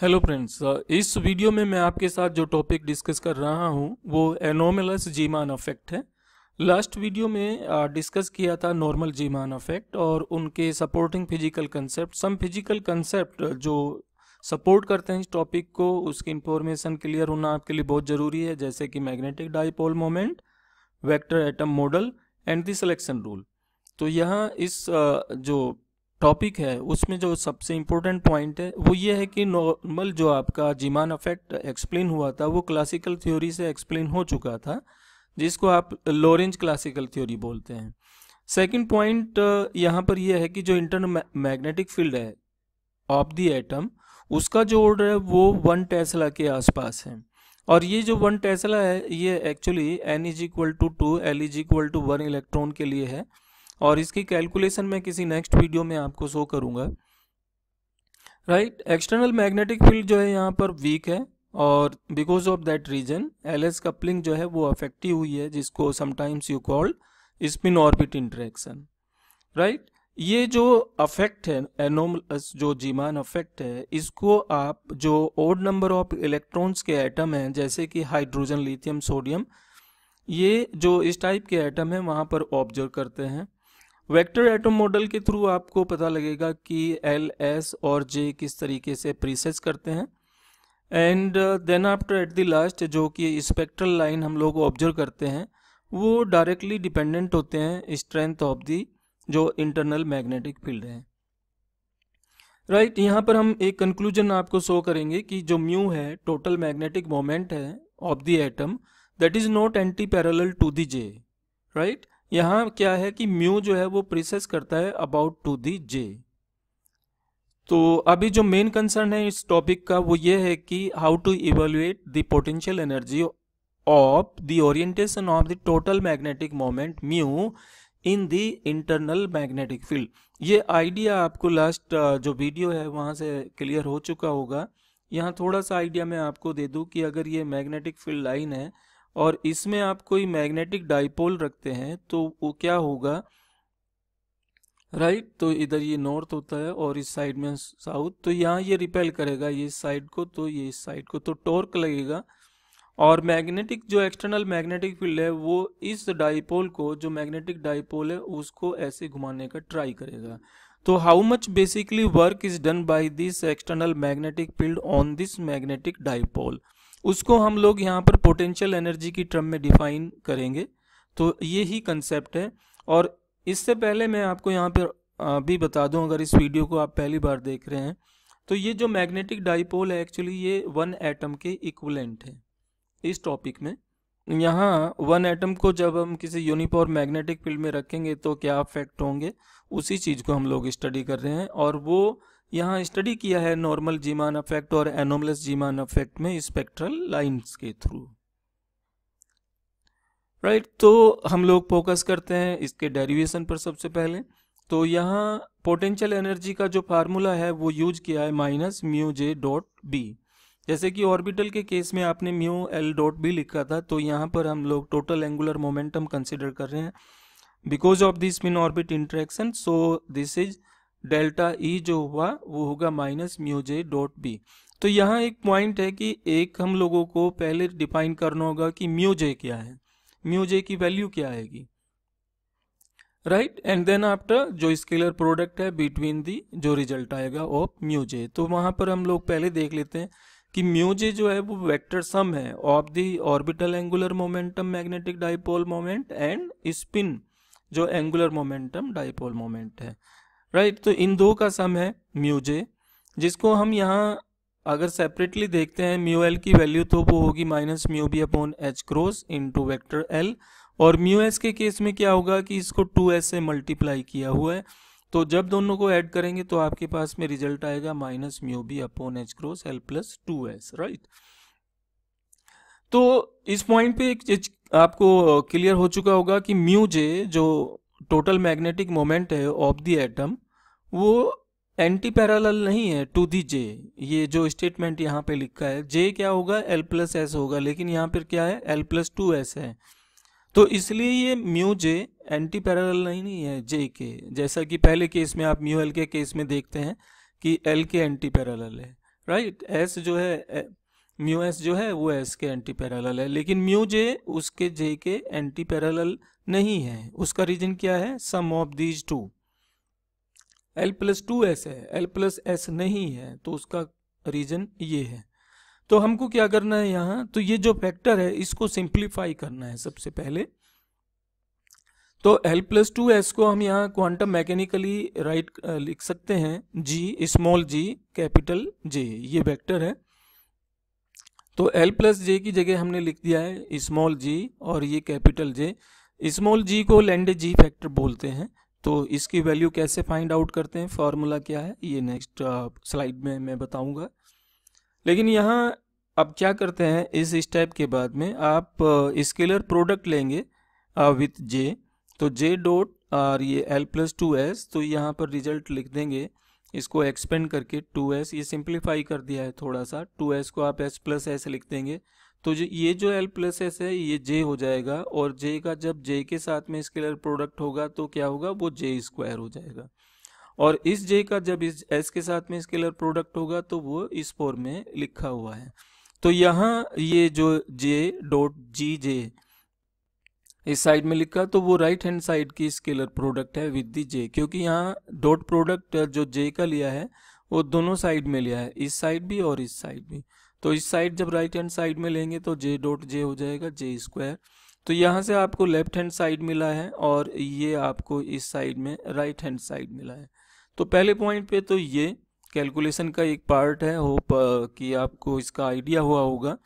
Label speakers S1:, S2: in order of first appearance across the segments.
S1: Hello friends uh, इस video में मैं आपके साथ जो टॉपिक डिस्कस कर रहा हूँ वो एनोमलस जीमान अफेक्ट है लास्ट वीडियो में डिस्कस uh, किया था नॉर्मल जीमान अफेक्ट और उनके supporting physical concept some physical concept जो सपोर्ट करते हैं इस टॉपिक को उसकी इन्फॉर्मेशन क्लियर होना आपके लिए बहुत ज़रूरी है जैसे कि magnetic dipole moment vector atom model and the rule तो यहाँ इस uh, जो टॉपिक है उसमें जो सबसे इम्पोर्टेंट पॉइंट है वो ये है कि नॉर्मल जो आपका जिमान अफेक्ट एक्सप्लेन हुआ था वो क्लासिकल थ्योरी से एक्सप्लेन हो चुका था जिसको आप लॉरेंज क्लासिकल थ्योरी बोलते हैं सेकंड पॉइंट यहाँ पर यह है कि जो इंटरनल मैग्नेटिक फील्ड है ऑफ द एटम उसका जो ऑर्डर है वो वन टेस्ला के आसपास है और ये जो वन टेस्ला है ये actually N is equal to two L is equal to one electron के लिए है और इसकी कैलकुलेशन मैं किसी नेक्स्ट वीडियो में आपको शो करूंगा राइट एक्सटर्नल मैग्नेटिक फील्ड जो है यहाँ पर वीक है और because of that reason L S coupling जो है वो अफेक्टिव हुई है जिसको sometimes you called spin orbit interaction right ये जो अफेक्ट है एनोम जो जीमान अफेक्ट है इसको आप जो ओड नंबर ऑफ इलेक्ट्रॉन्स के एटम हैं जैसे कि हाइड्रोजन लिथियम सोडियम ये जो इस टाइप के एटम हैं वहाँ पर ऑब्जर्व करते हैं वेक्टर एटम मॉडल के थ्रू आपको पता लगेगा कि एल एस और जे किस तरीके से प्रीसेस करते हैं and then after at the last जो कि स्पेक्ट्रल लाइन हम लोग ऑब्जर्व करते हैं वो डायरेक्टली डिपेंडेंट होते हैं स्ट्रेंथ ऑफ दी जो इंटरनल मैग्नेटिक फील्ड है राइट right, यहाँ पर हम एक कंक्लूजन आपको शो करेंगे कि जो म्यू है टोटल मैग्नेटिक मोमेंट है of the atom that is not anti parallel to the J right यहाँ क्या है कि म्यू जो है वो प्रिसेस करता है अबाउट टू दी जे तो अभी जो मेन कंसर्न है इस टॉपिक का वो ये है कि how to evaluate the potential energy of the orientation of the total magnetic moment mu in the internal magnetic field ये आइडिया आपको लास्ट uh, जो वीडियो है वहाँ से क्लियर हो चुका होगा यहाँ थोड़ा सा आइडिया मैं आपको दे दूँ कि अगर ये मैग्नेटिक फील्ड लाइन है और इसमें आप कोई मैग्नेटिक डाइपोल रखते हैं तो वो क्या होगा राइट तो इधर ये नॉर्थ होता है और इस साइड में साउथ तो यहाँ ये रिपेल करेगा ये इस साइड को तो ये इस साइड को तो टॉर्क लगेगा और मैग्नेटिक जो एक्सटर्नल मैग्नेटिक फील्ड है वो इस डाइपोल को जो मैग्नेटिक डाइपोल है उसको ऐसे घुमाने का ट्राई करेगा तो how much basically work is done by this external magnetic field on this magnetic dipole उसको हम लोग यहाँ पर पोटेंशियल एनर्जी की टर्म में डिफाइन करेंगे तो ये ही कंसेप्ट है और इससे पहले मैं आपको यहाँ पर भी बता दूँ अगर इस वीडियो को आप पहली बार देख रहे हैं तो ये जो मैग्नेटिक डाइपोल है एक्चुअली ये वन एटम के इक्वलेंट है इस टॉपिक में यहाँ वन एटम को जब हम किसी यूनिफॉर्म मैग्नेटिक फील्ड में रखेंगे तो क्या इफेक्ट होंगे उसी चीज़ को हम लोग स्टडी कर रहे हैं और वो यहाँ स्टडी किया है नॉर्मल जीमान अफेक्ट और एनोमलस जीमान अफेक्ट में स्पेक्ट्रल लाइंस के थ्रू राइट right, तो हम लोग फोकस करते हैं इसके डेरिवेशन पर सबसे पहले तो यहाँ पोटेंशियल एनर्जी का जो फार्मूला है वो यूज किया है minus mu J dot B जैसे कि ऑर्बिटल के केस में आपने म्यू एल डॉट बी लिखा था तो यहाँ पर हम लोग टोटल एंगुलर मोमेंटम कंसिडर कर रहे हैं बिकॉज ऑफ दिस मिन orbit interaction so this is delta E e जो हुआ वो होगा minus mu J dot B तो यहाँ एक पॉइंट है कि एक हम लोगों को पहले डिफाइन करना होगा कि म्यू जे क्या है म्यू जे की वैल्यू क्या आएगी राइट एंड देन आफ्टर जो स्केलर प्रोडक्ट है बिटवीन दी जो रिजल्ट आएगा ऑफ म्यू जे तो वहां पर हम लोग पहले देख लेते हैं कि म्यू जे जो है वो वेक्टर सम है of the orbital angular momentum magnetic dipole moment and spin जो एंगुलर मोमेंटम डाइपोल मोमेंट है राइट तो इन दो का सम है म्यू जे जिसको हम यहाँ अगर सेपरेटली देखते हैं म्यू एल की वैल्यू तो वो होगी minus mu B upon H into vector L और म्यू एस के केस में क्या होगा कि इसको टू एस से मल्टीप्लाई किया हुआ है तो जब दोनों को ऐड करेंगे तो आपके पास में रिजल्ट आएगा minus mu B upon H cross L plus two S right तो इस पॉइंट पे एक आपको क्लियर हो चुका होगा कि म्यू जे जो टोटल मैग्नेटिक मोमेंट है ऑफ द एटम वो एंटी पैरालल नहीं है टू दी जे ये जो स्टेटमेंट यहाँ पे लिखा है जे क्या होगा एल प्लस एस होगा लेकिन यहाँ पर क्या है एल प्लस टू एस है तो इसलिए ये म्यू जे एंटी पैरल नहीं, है जे के जैसा कि पहले केस में आप म्यू एल के केस में देखते हैं कि एल के एंटी पैरल है राइट एस जो है म्यू एस जो है वो एस के एंटी पैरल है लेकिन म्यू जे उसके जे के एंटी पैरल नहीं है उसका रीजन क्या है sum of these two L plus two S है एल प्लस एस नहीं है तो उसका रीजन ये है तो हमको क्या करना है यहाँ तो ये जो फैक्टर है इसको सिंप्लीफाई करना है सबसे पहले तो एल प्लस टू एस को हम यहाँ क्वांटम मैकेनिकली राइट लिख सकते हैं जी स्मॉल जी कैपिटल जे ये वेक्टर है तो एल प्लस जे की जगह हमने लिख दिया है स्मॉल जी और ये कैपिटल जे स्मॉल जी को लैंड जी फैक्टर बोलते हैं तो इसकी वैल्यू कैसे फाइंड आउट करते हैं फॉर्मूला क्या है ये नेक्स्ट स्लाइड uh, में मैं बताऊंगा लेकिन यहाँ अब क्या करते हैं इस स्टेप के बाद में आप स्केलर uh, प्रोडक्ट लेंगे विथ uh, जे तो जे डॉट और ये एल प्लस टू एस तो यहाँ पर रिजल्ट लिख देंगे इसको एक्सपेंड करके टू एस ये सिंप्लीफाई कर दिया है थोड़ा सा टू एस को आप एस प्लस एस लिख देंगे तो जो ये जो एल प्लस एस है ये जे हो जाएगा और जे का जब जे के साथ में स्केलर प्रोडक्ट होगा तो क्या होगा वो जे स्क्वायर हो जाएगा और इस जे का जब इस एस के साथ में स्केलर प्रोडक्ट होगा तो वो इस फॉर्म में लिखा हुआ है तो यहाँ ये जो जे डॉट जी जे इस साइड में लिखा तो वो राइट हैंड साइड की स्केलर प्रोडक्ट है विद दी जे क्योंकि यहाँ डॉट प्रोडक्ट जो जे का लिया है वो दोनों साइड में लिया है इस साइड भी और इस साइड भी तो इस साइड जब राइट हैंड साइड में लेंगे तो जे डॉट जे हो जाएगा जे स्क्वायर तो यहाँ से आपको लेफ्ट हैंड साइड मिला है और ये आपको इस साइड में राइट हैंड साइड मिला है तो पहले पॉइंट पे तो ये कैलकुलेशन का एक पार्ट है होप uh, कि आपको इसका आइडिया हुआ होगा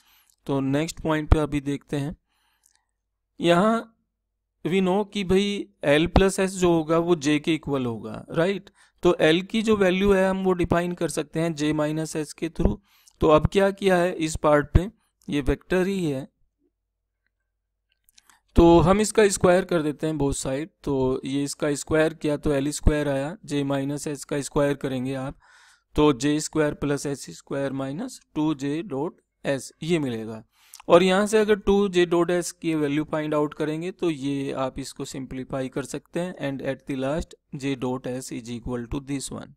S1: तो नेक्स्ट पॉइंट पे अभी देखते हैं यहाँ वी नो कि भाई एल प्लस एस जो होगा वो जे के इक्वल होगा राइट right? तो एल की जो वैल्यू है हम वो डिफाइन कर सकते हैं जे माइनस एस के थ्रू तो अब क्या किया है इस पार्ट पे ये वेक्टर ही है तो हम इसका स्क्वायर कर देते हैं बोथ साइड तो ये इसका स्क्वायर किया तो एल स्क्वायर आया जे माइनस एस का स्क्वायर करेंगे आप तो J square plus S square minus two J dot S ये मिलेगा और यहाँ से अगर टू जे डॉट एस की वैल्यू फाइंड आउट करेंगे तो ये आप इसको सिंप्लीफाई कर सकते हैं and at the last J dot S is equal to this one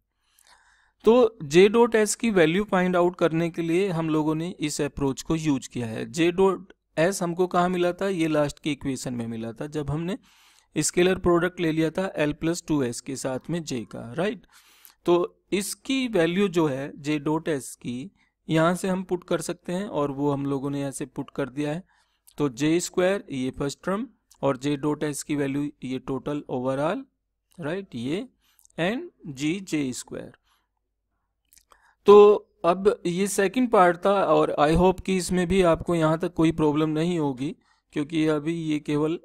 S1: तो जे डॉट एस की वैल्यू फाइंड आउट करने के लिए हम लोगों ने इस अप्रोच को यूज किया है जे डॉट एस हमको कहाँ मिला था ये लास्ट की इक्वेशन में मिला था जब हमने स्केलर प्रोडक्ट ले लिया था एल प्लस टू एस के साथ में जे का राइट तो इसकी वैल्यू जो है जे डोट एस की यहाँ से हम पुट कर सकते हैं और वो हम लोगों ने यहाँ से पुट कर दिया है तो जे स्क्वायर ये फर्स्ट टर्म और जे डॉट एस की वैल्यू ये टोटल ओवरऑल राइट ये एंड जी जे स्क्वायर तो अब ये सेकंड पार्ट था और आई होप कि इसमें भी आपको यहाँ तक कोई प्रॉब्लम नहीं होगी क्योंकि अभी ये केवल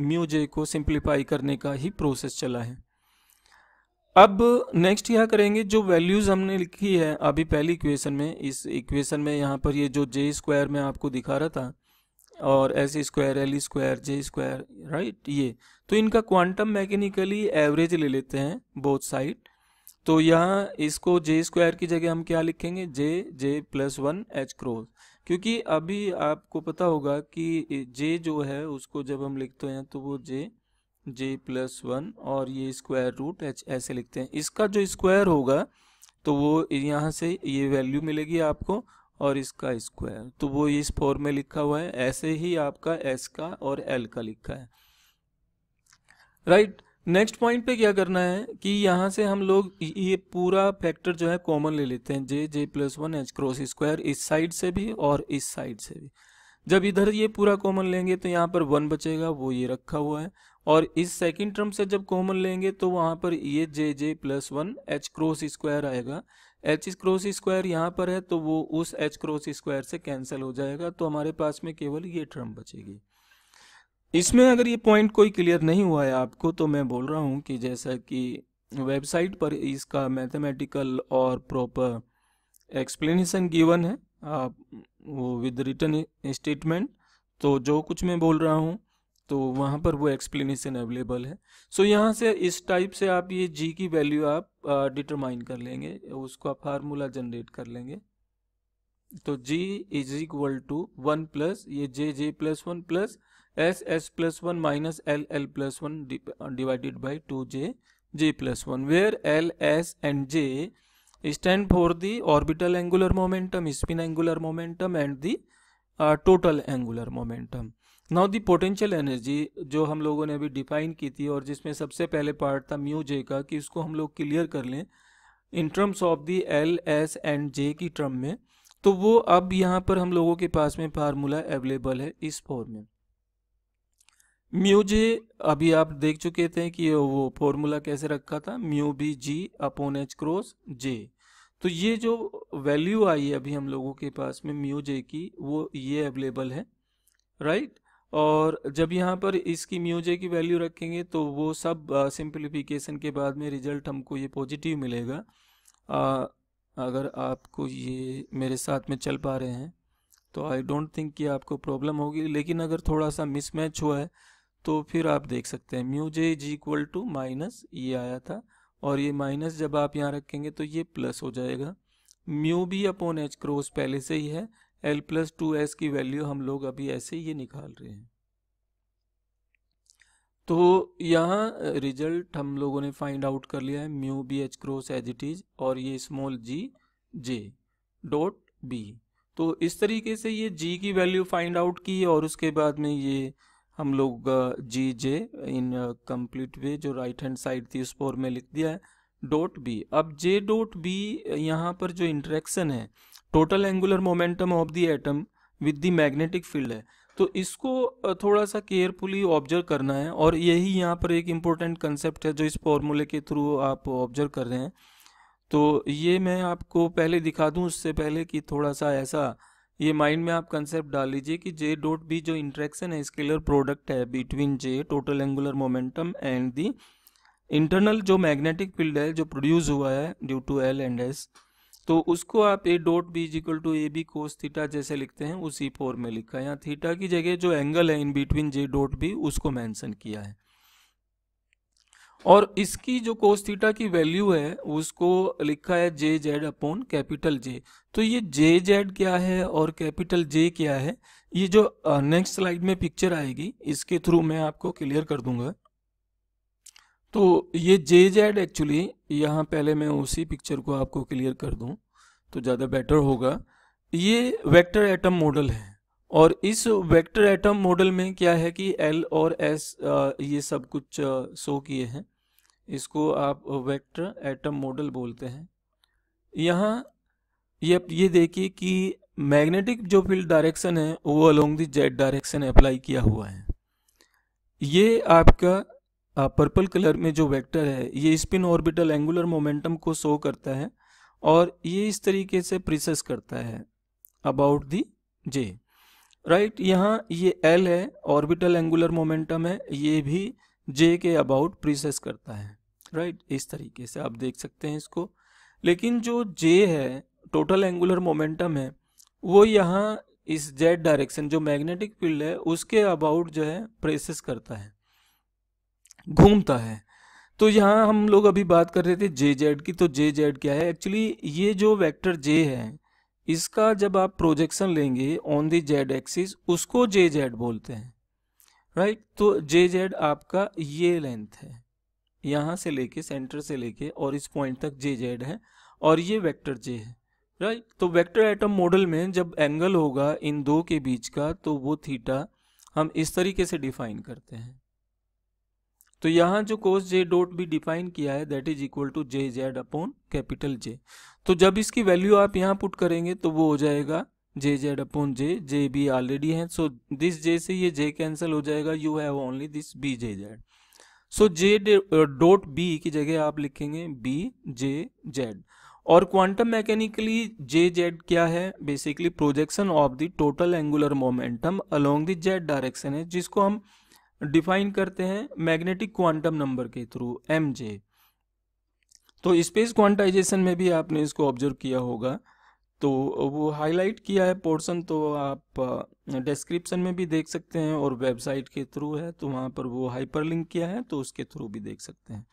S1: म्यू जे को सिंप्लीफाई करने का ही प्रोसेस चला है अब नेक्स्ट यह करेंगे जो वैल्यूज़ हमने लिखी है अभी पहली इक्वेशन में इस इक्वेशन में यहाँ पर ये जो जे स्क्वायर में आपको दिखा रहा था और S square L square J square right ये तो इनका क्वांटम मैकेनिकली एवरेज ले लेते हैं बोथ साइड तो यहाँ इसको जे स्क्वायर की जगह हम क्या लिखेंगे J J plus one H cross क्योंकि अभी आपको पता होगा कि जे जो है उसको जब हम लिखते हैं तो वो जे जे प्लस वन और ये स्क्वायर रूट एच ऐसे लिखते हैं इसका जो स्क्वायर होगा तो वो यहाँ से ये वैल्यू मिलेगी आपको और इसका स्क्वायर तो वो इस फॉर्म में लिखा हुआ है ऐसे ही आपका एस का और एल का लिखा है राइट नेक्स्ट पॉइंट पे क्या करना है कि यहाँ से हम लोग ये पूरा फैक्टर जो है कॉमन ले लेते हैं J J plus one H cross square इस साइड से भी और इस साइड से भी जब इधर ये पूरा कॉमन लेंगे तो यहाँ पर वन बचेगा वो ये रखा हुआ है और इस सेकंड टर्म से जब कॉमन लेंगे तो वहाँ पर ये J J plus one H cross square आएगा एच क्रॉस स्क्वायर यहाँ पर है तो वो उस एच क्रॉस स्क्वायर से कैंसिल हो जाएगा तो हमारे पास में केवल ये टर्म बचेगी इसमें अगर ये पॉइंट कोई क्लियर नहीं हुआ है आपको तो मैं बोल रहा हूँ कि जैसा कि वेबसाइट पर इसका मैथमेटिकल और प्रॉपर एक्सप्लेनेशन गिवन है आप वो विद रिटर्न स्टेटमेंट तो जो कुछ मैं बोल रहा हूँ तो वहाँ पर वो एक्सप्लेनेशन अवेलेबल है सो so, यहाँ से इस टाइप से आप ये जी की वैल्यू आप डिटरमाइन कर लेंगे उसको आप फार्मूला जनरेट कर लेंगे तो G is equal to one plus ये J J plus one plus S S plus one minus L L plus one divided by two J J plus one where L S and J stand for the orbital angular momentum spin angular momentum and the total angular momentum now the potential energy जो हम लोगों ने अभी define की थी और जिसमें सबसे पहले पार्ट था म्यू जे का कि इसको हम लोग क्लियर कर लें in terms of the L S and J की टर्म में तो वो अब यहाँ पर हम लोगों के पास में फार्मूला अवेलेबल है इस फॉर्म में म्यू जे अभी आप देख चुके थे कि वो फॉर्मूला कैसे रखा था mu B G upon H cross J तो ये जो वैल्यू आई है अभी हम लोगों के पास में म्यू जे की वो ये अवेलेबल है राइट right? और जब यहाँ पर इसकी म्यूजे की वैल्यू रखेंगे तो वो सब सिंप्लीफिकेशन के बाद में रिजल्ट हमको ये पॉजिटिव मिलेगा आ, अगर आपको ये मेरे साथ में चल पा रहे हैं तो आई डोंट थिंक कि आपको प्रॉब्लम होगी लेकिन अगर थोड़ा सा मिसमैच हुआ है तो फिर आप देख सकते हैं mu J is equal to minus ये आया था और ये माइनस जब आप यहाँ रखेंगे तो ये प्लस हो जाएगा mu B upon H cross पहले से ही है एल प्लस टू एस की वैल्यू हम लोग अभी ऐसे ये निकाल रहे हैं तो यहाँ रिजल्ट हम लोगों ने फाइंड आउट कर लिया है mu B H cross as it is और ये small G J dot B तो इस तरीके से ये जी की वैल्यू फाइंड आउट की और उसके बाद में ये हम लोग जी जे इन कंप्लीट वे जो राइट हैंड साइड थी उस पर में लिख दिया है डॉट बी अब जे डॉट बी यहाँ पर जो इंट्रैक्शन है total angular momentum of the atom with the magnetic field है तो इसको थोड़ा सा केयरफुली ऑब्जर्व करना है और यही यहाँ पर एक इम्पोर्टेंट कंसेप्ट है जो इस फॉर्मूले के थ्रू आप ऑब्जर्व कर रहे हैं तो ये मैं आपको पहले दिखा दूँ उससे पहले कि थोड़ा सा ऐसा ये माइंड में आप कंसेप्ट डाल लीजिए कि जे डॉट बी जो इंट्रैक्शन है स्केलर प्रोडक्ट है between J total angular momentum and the internal जो मैग्नेटिक फील्ड है जो प्रोड्यूस हुआ है due to L and S तो उसको आप A dot B is equal to A B cos theta जैसे लिखते हैं उसी फॉर्म में लिखा है यहाँ थीटा की जगह जो एंगल है in between J dot B उसको मेंशन किया है और इसकी जो कोस थीटा की वैल्यू है उसको लिखा है J Z upon capital J तो ये जे जेड क्या है और कैपिटल जे क्या है ये जो नेक्स्ट uh, स्लाइड में पिक्चर आएगी इसके थ्रू मैं आपको क्लियर कर दूंगा तो ये जे जेड एक्चुअली यहाँ पहले मैं उसी पिक्चर को आपको क्लियर कर दूँ तो ज़्यादा बेटर होगा ये वेक्टर एटम मॉडल है और इस वेक्टर एटम मॉडल में क्या है कि एल और एस ये सब कुछ शो किए हैं इसको आप वेक्टर एटम मॉडल बोलते हैं यहाँ ये ये देखिए कि मैग्नेटिक जो फील्ड डायरेक्शन है वो along the Z direction apply किया हुआ है ये आपका पर्पल कलर में जो वेक्टर है ये स्पिन ऑर्बिटल एंगुलर मोमेंटम को शो करता है और ये इस तरीके से प्रिसेस करता है अबाउट दी जे राइट यहाँ ये एल है ऑर्बिटल एंगुलर मोमेंटम है ये भी जे के अबाउट प्रिसेस करता है राइट right? इस तरीके से आप देख सकते हैं इसको लेकिन जो जे है टोटल एंगुलर मोमेंटम है वो यहाँ इस जेड डायरेक्शन जो मैग्नेटिक फील्ड है उसके अबाउट जो है प्रेसेस करता है घूमता है तो यहाँ हम लोग अभी बात कर रहे थे जे जेड की तो जे जेड क्या है एक्चुअली ये जो वेक्टर जे है इसका जब आप प्रोजेक्शन लेंगे ऑन दी जेड एक्सिस उसको जे जेड बोलते हैं राइट तो जे जेड आपका ये लेंथ है यहाँ से लेके सेंटर से लेके और इस पॉइंट तक जे जेड है और ये वेक्टर जे है राइट तो वेक्टर एटम मॉडल में जब एंगल होगा इन दो के बीच का तो वो थीटा हम इस तरीके से डिफाइन करते हैं तो यहाँ जो कोस जे डॉट भी डिफाइन किया है that is equal to J Z upon capital J तो जब इसकी वैल्यू आप यहाँ पुट करेंगे तो वो हो जाएगा J Z upon J J B already है सो दिस जे से ये जे कैंसिल हो जाएगा you have only this B J Z so J dot B की जगह आप लिखेंगे बी जे जेड और क्वांटम मैकेनिकली जे जेड क्या है basically projection of the total angular momentum along the Z direction है जिसको हम डिफाइन करते हैं मैग्नेटिक क्वांटम नंबर के थ्रू एम जे तो स्पेस क्वांटाइजेशन में भी आपने इसको ऑब्जर्व किया होगा तो वो हाईलाइट किया है पोर्शन तो आप डिस्क्रिप्शन में भी देख सकते हैं और वेबसाइट के थ्रू है तो वहाँ पर वो हाइपरलिंक किया है तो उसके थ्रू भी देख सकते हैं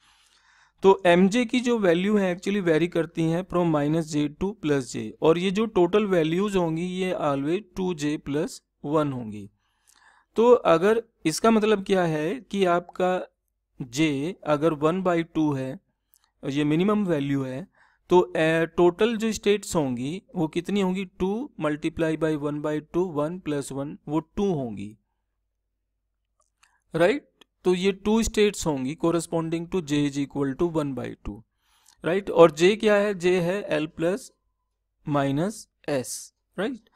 S1: तो एम जे की जो वैल्यू है एक्चुअली वेरी करती हैं from minus J to plus J और ये जो टोटल वैल्यूज होंगी ये always two J plus one होंगी तो अगर इसका मतलब क्या है कि आपका जे अगर वन बाई टू है ये मिनिमम वैल्यू है तो टोटल जो स्टेट्स होंगी वो कितनी होंगी two multiply by one by two one plus one वो टू होंगी राइट right? तो ये टू स्टेट्स होंगी corresponding to J is equal to one by two right और जे क्या है जे है L plus minus S right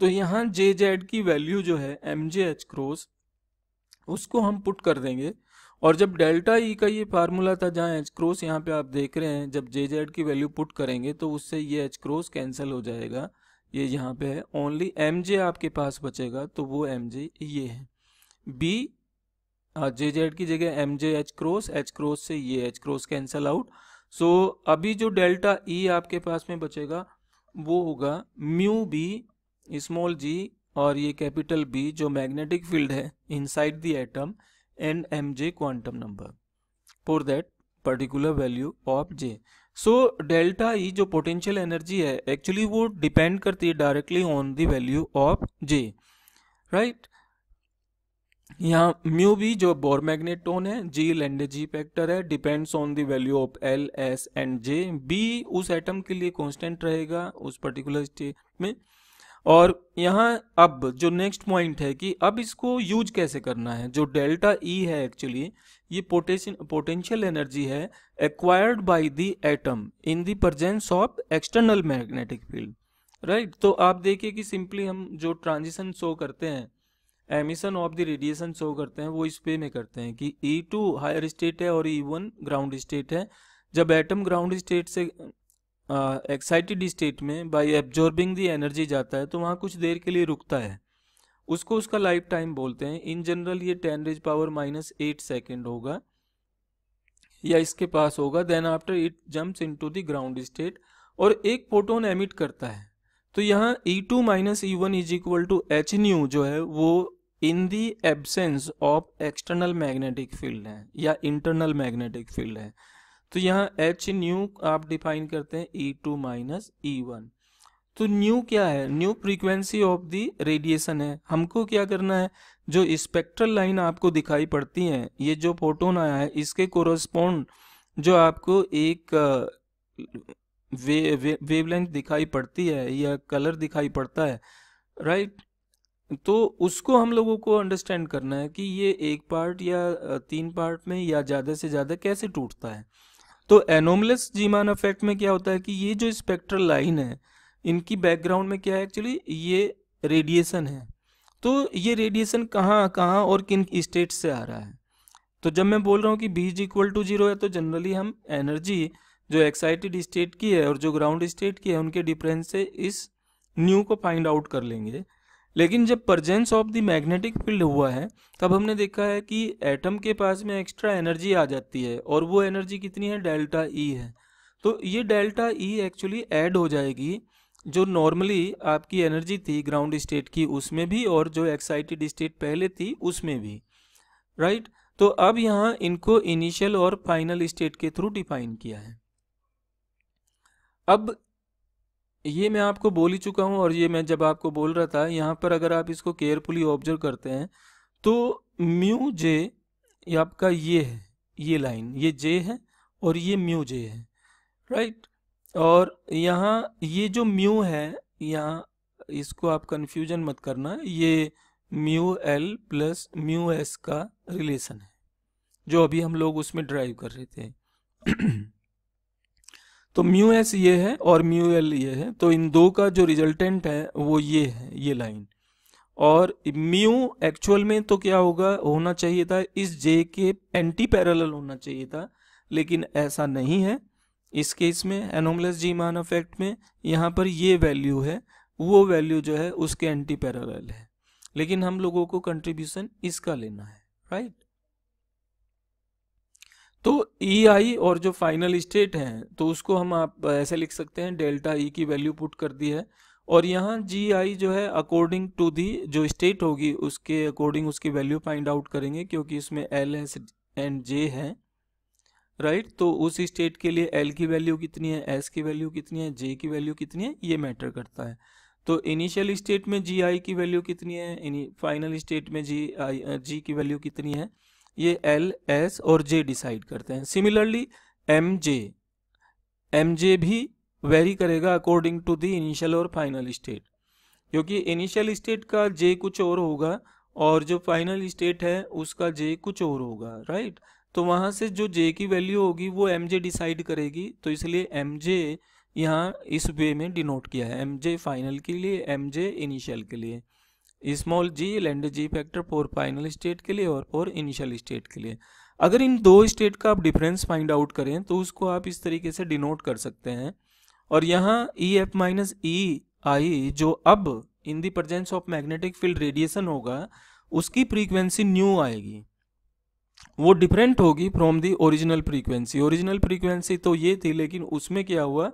S1: तो यहाँ जे जेड की वैल्यू जो है एम जे एच क्रोस उसको हम पुट कर देंगे और जब डेल्टा ई e का ये फार्मूला था जहाँ एच क्रोस यहाँ पे आप देख रहे हैं जब जे जेड की वैल्यू पुट करेंगे तो उससे ये एच क्रोस कैंसिल हो जाएगा ये यहाँ पे है ओनली एम जे आपके पास बचेगा तो वो एम जे ये है बी जे जेड की जगह M J H cross H cross से ये H cross cancel out so अभी जो डेल्टा ई e आपके पास में बचेगा वो होगा म्यू बी स्मॉल जी और ये कैपिटल बी जो मैग्नेटिक फील्ड है inside the atom and M J quantum number for that particular value of J so delta E जो पोटेंशियल एनर्जी है एक्चुअली वो डिपेंड करती है directly on the value of J right यहाँ mu B जो Bohr magneton है G Lande G factor है depends on the value of L S and J B उस एटम के लिए कांस्टेंट रहेगा उस पर्टिकुलर स्टेट में और यहाँ अब जो नेक्स्ट पॉइंट है कि अब इसको यूज कैसे करना है जो डेल्टा ई e है एक्चुअली ये पोटेंशियल एनर्जी है acquired by the atom in the presence of external magnetic field right तो आप देखिए कि सिंपली हम जो ट्रांजिशन शो करते हैं emission of the radiation show करते हैं वो इस पे में करते हैं कि ई टू हायर स्टेट है और ई वन ग्राउंड स्टेट है जब एटम ग्राउंड स्टेट से एक्साइटेड स्टेट में बाय एब्जॉर्बिंग दी एनर्जी जाता है तो वहाँ कुछ देर के लिए रुकता है उसको उसका लाइफ टाइम बोलते हैं इन जनरल ये ten raise power minus eight second होगा या इसके पास होगा then after it jumps into the ground state और एक फोटोन एमिट करता है तो यहाँ E2 two minus E one is equal to H nu जो है वो in the absence of external magnetic field है या इंटरनल मैग्नेटिक फील्ड है तो यहाँ एच न्यू आप डिफाइन करते हैं E two minus E one तो न्यू क्या है nu frequency of the radiation है हमको क्या करना है जो स्पेक्ट्रल लाइन आपको दिखाई पड़ती है ये जो फोटोन आया है इसके कोरोस्पोंड जो आपको एक वे, वे, वेवलेंथ दिखाई पड़ती है या कलर दिखाई पड़ता है राइट तो उसको हम लोगों को अंडरस्टैंड करना है कि ये एक पार्ट या तीन पार्ट में या ज़्यादा से ज़्यादा कैसे टूटता है तो एनोमलेस जीमान इफेक्ट में क्या होता है कि ये जो स्पेक्ट्रल लाइन है इनकी बैकग्राउंड में क्या है एक्चुअली ये रेडिएशन है तो ये रेडिएशन कहाँ कहाँ और किन स्टेट से आ रहा है तो जब मैं बोल रहा हूँ कि B is equal to zero है तो जनरली हम एनर्जी जो एक्साइटेड स्टेट की है और जो ग्राउंड स्टेट की है उनके डिफरेंस से इस न्यू को फाइंड आउट कर लेंगे लेकिन जब presence of the magnetic field हुआ है तब हमने देखा है कि एटम के पास में एक्स्ट्रा एनर्जी आ जाती है और वो एनर्जी कितनी है डेल्टा ई e है तो ये डेल्टा ई एक्चुअली ऐड हो जाएगी जो नॉर्मली आपकी एनर्जी थी ग्राउंड स्टेट की उसमें भी और जो एक्साइटेड स्टेट पहले थी उसमें भी राइट right? तो अब यहाँ इनको इनिशियल और फाइनल स्टेट के थ्रू डिफाइन किया है अब ये मैं आपको बोल ही चुका हूँ और ये मैं जब आपको बोल रहा था यहाँ पर अगर आप इसको केयरफुली ऑब्जर्व करते हैं तो म्यू जे ये आपका ये है ये लाइन ये जे है और ये म्यू जे है राइट और यहाँ ये जो म्यू है यहाँ इसको आप कन्फ्यूजन मत करना ये mu L plus mu S का रिलेशन है जो अभी हम लोग उसमें ड्राइव कर रहे थे तो म्यू एस ये है और म्यू एल ये है तो इन दो का जो रिजल्टेंट है वो ये है ये लाइन और म्यू एक्चुअल में तो क्या होगा होना चाहिए था इस जे के एंटी पैरेलल होना चाहिए था लेकिन ऐसा नहीं है इस केस में एनोमलस जी मान अफेक्ट में यहाँ पर ये वैल्यू है वो वैल्यू जो है उसके एंटी पैरेलल है लेकिन हम लोगों को कंट्रीब्यूशन इसका लेना है राइट तो ई e आई और जो फाइनल स्टेट है तो उसको हम आप ऐसे लिख सकते हैं डेल्टा ई e की वैल्यू पुट कर दी है और यहाँ जी आई जो है अकॉर्डिंग टू दी जो स्टेट होगी उसके अकॉर्डिंग उसकी वैल्यू फाइंड आउट करेंगे क्योंकि इसमें एल एस एंड जे है राइट तो उस स्टेट के लिए एल की वैल्यू कितनी है एस की वैल्यू कितनी है जे की वैल्यू कितनी है ये मैटर करता है तो इनिशियल स्टेट में जी आई की वैल्यू कितनी है फाइनल स्टेट में जी आई जी की वैल्यू कितनी है ये एल एस और जे डिसाइड करते हैं similarly M J M J भी वेरी करेगा अकॉर्डिंग टू दी इनिशियल और फाइनल स्टेट क्योंकि इनिशियल स्टेट का जे कुछ और होगा और जो फाइनल स्टेट है उसका जे कुछ और होगा राइट तो वहां से जो जे की वैल्यू होगी वो एम जे डिसाइड करेगी तो इसलिए एम जे यहाँ इस वे में डिनोट किया है एम जे फाइनल के लिए एम जे इनिशियल के लिए small G Lande G factor for final state के लिए और फॉर इनिशियल स्टेट के लिए अगर इन दो स्टेट का आप डिफरेंस फाइंड आउट करें तो उसको आप इस तरीके से डिनोट कर सकते हैं और यहाँ E F minus E I जो अब in the presence of magnetic field radiation होगा उसकी फ्रीक्वेंसी न्यू आएगी वो डिफरेंट होगी from the original frequency original frequency तो ये थी लेकिन उसमें क्या हुआ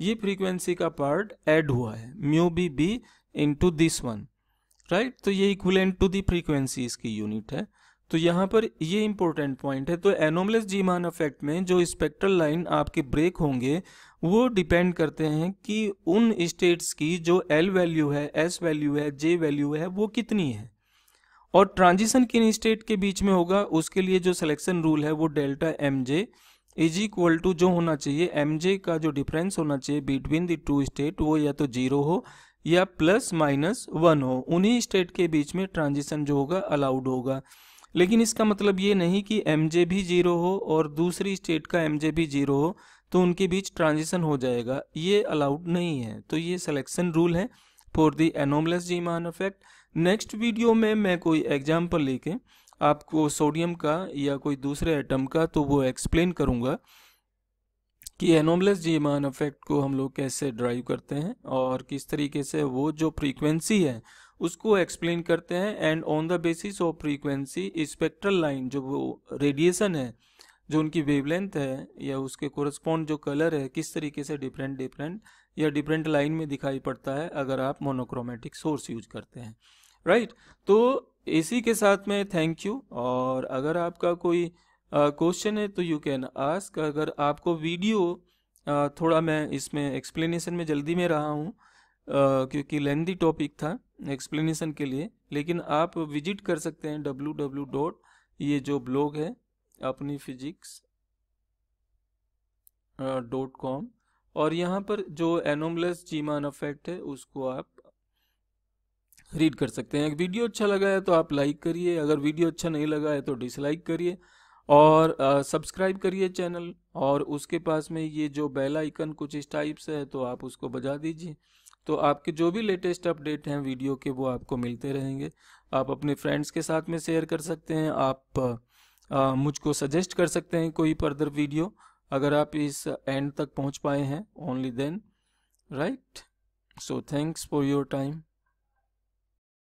S1: ये फ्रीक्वेंसी का पार्ट ऐड हुआ है mu B B into this one right तो ये इक्विलेंट टू दी फ्रीक्वेंसी इसकी यूनिट है तो यहाँ पर ये इंपॉर्टेंट पॉइंट है तो एनोमलेस जीमान इफेक्ट में जो स्पेक्ट्रल लाइन आपके ब्रेक होंगे वो डिपेंड करते हैं कि उन स्टेट्स की जो एल वैल्यू है एस वैल्यू है जे वैल्यू है वो कितनी है और ट्रांजिशन किन स्टेट के बीच में होगा उसके लिए जो सिलेक्शन रूल है वो delta M J is equal to जो होना चाहिए एम जे का जो डिफरेंस होना चाहिए बिटवीन द टू स्टेट वो या तो जीरो हो या प्लस माइनस वन हो उन्हीं स्टेट के बीच में ट्रांजिशन जो होगा अलाउड होगा लेकिन इसका मतलब ये नहीं कि एम जे भी जीरो हो और दूसरी स्टेट का एम जे भी जीरो हो तो उनके बीच ट्रांजिशन हो जाएगा ये अलाउड नहीं है तो ये सिलेक्शन रूल है for the anomalous Zeeman effect next video में मैं कोई एग्जाम्पल लेके आपको सोडियम का या कोई दूसरे एटम का तो वो एक्सप्लेन करूँगा कि एनोमलेस जीमान इफेक्ट को हम लोग कैसे ड्राइव करते हैं और किस तरीके से वो जो फ्रीक्वेंसी है उसको एक्सप्लेन करते हैं and on the basis of frequency spectral line जो वो रेडिएशन है जो उनकी वेवलेंथ है या उसके कोरस्पॉन्ड जो कलर है किस तरीके से डिफरेंट डिफरेंट या डिफरेंट लाइन में दिखाई पड़ता है अगर आप मोनोक्रोमेटिक सोर्स यूज करते हैं राइट right? तो इसी के साथ में थैंक यू और अगर आपका कोई क्वेश्चन है तो यू कैन आस्क अगर आपको वीडियो थोड़ा मैं इसमें एक्सप्लेनेशन में जल्दी में रहा हूँ क्योंकि लेंदी टॉपिक था एक्सप्लेनेशन के लिए लेकिन आप विजिट कर सकते हैं डब्ल्यू डब्ल्यू डॉट ये जो ब्लॉग है अपनी फिजिक्स डॉट कॉम और यहाँ पर जो एनोमलेस जीमान अफेक्ट है उसको आप रीड कर सकते हैं वीडियो अच्छा लगा है तो आप लाइक करिए अगर वीडियो अच्छा नहीं लगा है तो डिसलाइक करिए और सब्सक्राइब करिए चैनल और उसके पास में ये जो बेल आइकन कुछ इस टाइप से है तो आप उसको बजा दीजिए तो आपके जो भी लेटेस्ट अपडेट हैं वीडियो के वो आपको मिलते रहेंगे आप अपने फ्रेंड्स के साथ में शेयर कर सकते हैं आप मुझको सजेस्ट कर सकते हैं कोई फर्दर वीडियो अगर आप इस एंड तक पहुंच पाए हैं only then right so thanks for your time